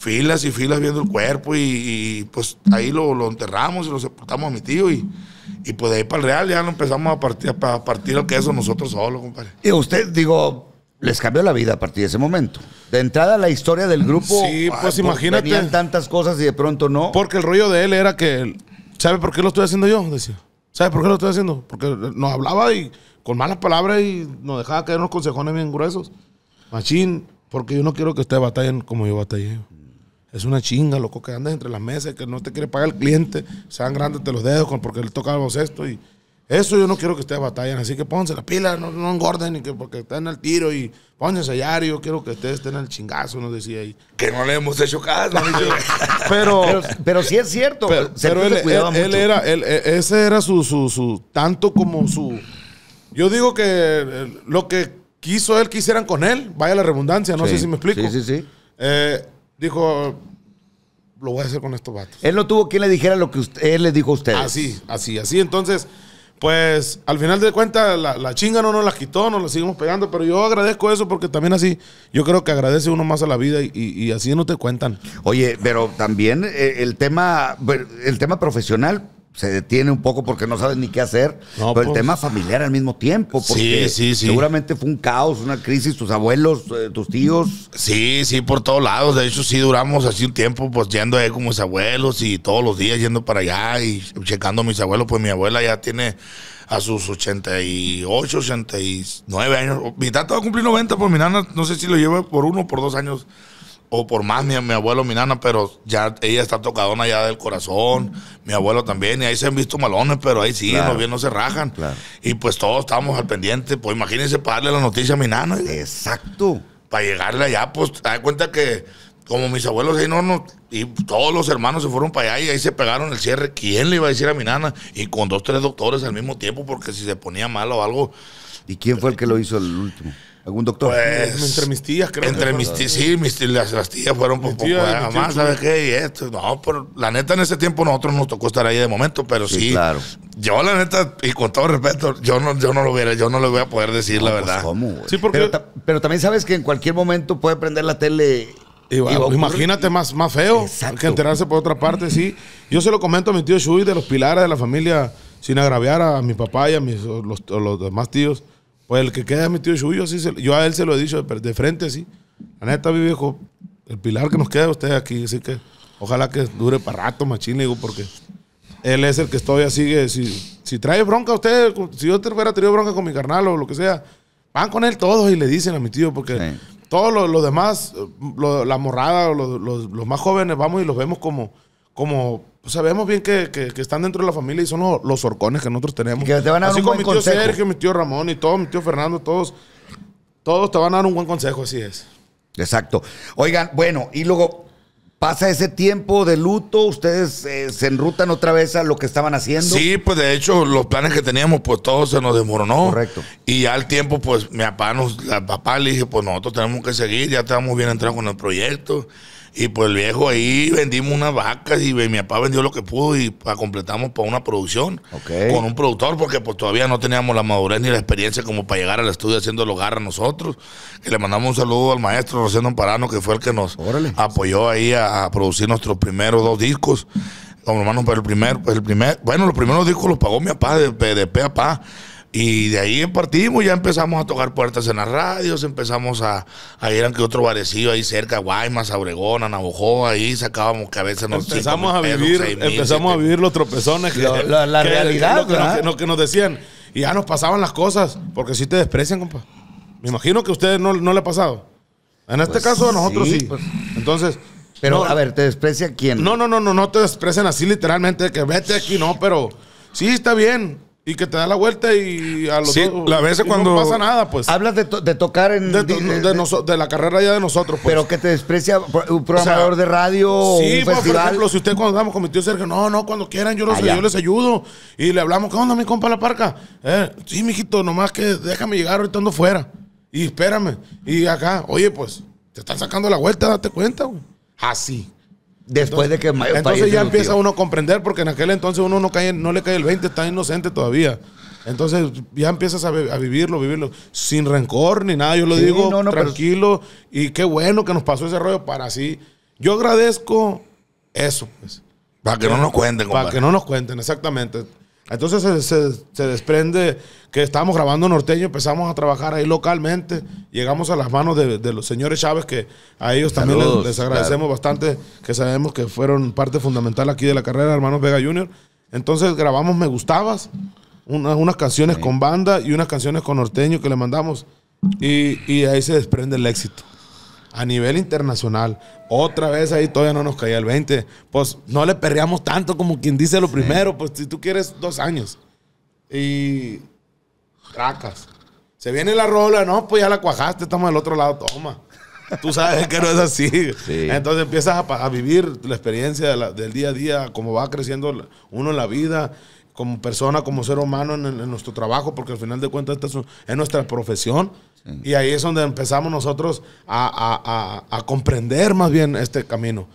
filas y filas viendo el cuerpo y, pues ahí lo, enterramos y lo sepultamos a mi tío y, y pues de ahí para el real ya lo empezamos a partir, a partir lo que eso nosotros solos, compadre. Y usted, digo, les cambió la vida a partir de ese momento. De entrada la historia del grupo. Sí, pues, pues imagínate. tantas cosas y de pronto no. Porque el rollo de él era que, ¿sabe por qué lo estoy haciendo yo? Decía. ¿Sabe por qué lo estoy haciendo? Porque nos hablaba y con malas palabras y nos dejaba caer unos consejones bien gruesos. Machín, porque yo no quiero que ustedes batallen como yo batallé. Es una chinga, loco, que andas entre las mesas, que no te quiere pagar el cliente, sean grandes te los dedos porque le toca algo esto y eso yo no quiero que ustedes batallen, así que pónganse la pila no, engorden ni que porque estén al tiro y pónganse allá, yo quiero que ustedes estén al chingazo, nos decía ahí. Que no le hemos hecho caso, pero, pero, sí es cierto. Pero, él, él, él, era, ese era su, su, su, tanto como su, yo digo que eh, lo que quiso él quisieran con él, vaya la redundancia, no sé si me explico. Sí, sí, sí. Eh, dijo, lo voy a hacer con estos vatos. Él no tuvo quien le dijera lo que usted, él le dijo a ustedes. Así, así, así. Entonces, pues al final de cuentas la, la, chinga no nos la quitó, nos la seguimos pegando, pero yo agradezco eso porque también así yo creo que agradece uno más a la vida y, así no te cuentan. Oye, pero también eh, el tema, el tema profesional se detiene un poco porque no sabe ni qué hacer. pero el pues. tema familiar al mismo tiempo. Porque sí, sí, Seguramente fue un caos, una crisis, tus abuelos, eh, tus tíos. Sí, sí, por todos lados. De hecho, sí duramos así un tiempo, pues yendo ahí con mis abuelos y todos los días yendo para allá y checando a mis abuelos. Pues mi abuela ya tiene a sus 88, 89 años. Mi tata va a cumplir 90, Por pues, mi nana no sé si lo lleva por uno o por dos años o por más mi, abuelo, mi nana, pero ya ella está tocadona ya del corazón, mi abuelo también, y ahí se han visto malones, pero ahí sí, los bien no se rajan. Y pues todos estábamos al pendiente, pues imagínense para darle la noticia a mi nana. Exacto. Para llegarle allá, pues te cuenta que como mis abuelos ahí no, y todos los hermanos se fueron para allá y ahí se pegaron el cierre, ¿quién le iba a decir a mi nana? Y con dos, tres doctores al mismo tiempo, porque si se ponía mal o algo. ¿Y quién fue el que lo hizo el último? ¿Algún doctor? Pues, entre mis tías, creo. Entre mis tías, sí, mis las, tías fueron por poco. más, ¿sabes qué? Y esto. No, pero la neta, en ese tiempo nosotros nos tocó estar ahí de momento, pero sí. claro. Yo, la neta, y con todo respeto, yo no, yo no lo yo no le voy a poder decir la pues, verdad. ¿Cómo? Sí, porque... Pero, también sabes que en cualquier momento puede prender la tele. imagínate más, más feo que enterarse por otra parte, sí. Yo se lo comento a mi tío Shui de los pilares de la familia, sin agraviar a mi papá y a mis, los, los demás tíos. Pues el que queda es mi tío Chuyo, yo a él se lo he dicho de, frente, sí. La neta, mi viejo, el pilar que nos queda a usted aquí, así que ojalá que dure para rato, machín, digo, porque él es el que todavía sigue. Si, si trae bronca a ustedes, si yo te hubiera tenido bronca con mi carnal o lo que sea, van con él todos y le dicen a mi tío, porque todos los, demás, la morrada, los, los, más jóvenes, vamos y los vemos como, como pues, sabemos bien que, están dentro de la familia y son los, los que nosotros tenemos. así un como mi tío Sergio, mi tío Ramón y todo, mi tío Fernando, todos, todos te van a dar un buen consejo, así es. Exacto. Oigan, bueno, y luego pasa ese tiempo de luto, ustedes eh, se enrutan otra vez a lo que estaban haciendo. Sí, pues de hecho los planes que teníamos, pues todos se nos desmoronó. Correcto. Y al tiempo, pues mi papá, la papá le dije, pues nosotros tenemos que seguir, ya estamos bien entrados con el proyecto. Y pues el viejo ahí vendimos unas vacas y mi papá vendió lo que pudo y la completamos para una producción con un productor porque pues todavía no teníamos la madurez ni la experiencia como para llegar al estudio haciendo el hogar a nosotros. Que le mandamos un saludo al maestro Rosendo Parano que fue el que nos apoyó ahí a, producir nuestros primeros dos discos. Como pero el primer, pues el primer, bueno, los primeros discos los pagó mi papá de, de, y de ahí partimos, ya empezamos a tocar puertas en las radios, empezamos a, ir a que otro barecillo ahí cerca, Guaymas, Abregón, Navajo, ahí sacábamos que a veces nos Empezamos a vivir, empezamos a vivir los tropezones. Que, la, realidad, lo, que nos decían. Y ya nos pasaban las cosas, porque si sí te desprecian, compa. Me imagino que a ustedes no, no le ha pasado. En este pues caso, a nosotros sí. Pues. Entonces. Pero, a ver, ¿te desprecia quién? No, no, no, no, no te desprecian así literalmente, que vete aquí, no, pero sí está bien y que te da la vuelta y a los dos, a veces cuando no pasa nada, pues. Hablas de, tocar en de, la carrera ya de nosotros, pues. Pero que te desprecia un programador de radio sí, un pues, por ejemplo, si usted cuando andamos con mi tío Sergio, no, no, cuando quieran yo, los, ah, les ayudo y le hablamos, ¿qué onda mi compa la parca? Eh, sí, mijito, nomás que déjame llegar ahorita ando fuera. Y espérame. Y acá, oye, pues, te están sacando la vuelta, date cuenta, güey. Así. Después de que Entonces ya empieza uno a comprender, porque en aquel entonces uno no, cae, no le cae el 20, está inocente todavía. Entonces ya empiezas a, vivirlo, vivirlo sin rencor ni nada. Yo lo digo tranquilo y qué bueno que nos pasó ese rollo para así. Yo agradezco eso, pues. Para que, no nos cuenten, Para que no nos cuenten, exactamente. Entonces se, desprende que estábamos grabando norteño, empezamos a trabajar ahí localmente, llegamos a las manos de, los señores Chávez, que a ellos también les, agradecemos bastante, que sabemos que fueron parte fundamental aquí de la carrera, hermanos Vega Jr. Entonces grabamos Me Gustabas, unas canciones con banda y unas canciones con norteño que le mandamos, y ahí se desprende el éxito a nivel internacional. Otra vez ahí todavía no nos caía el 20. Pues no le perreamos tanto como quien dice lo primero. Pues si tú quieres dos años. Y. Tracas. Se viene la rola, no, pues ya la cuajaste, estamos del otro lado, toma. Tú sabes que no es así. Entonces empiezas a, vivir la experiencia del día a día, cómo va creciendo uno en la vida, como persona, como ser humano en, nuestro trabajo, porque al final de cuentas esta es, nuestra profesión. Y ahí es donde empezamos nosotros a, comprender más bien este camino.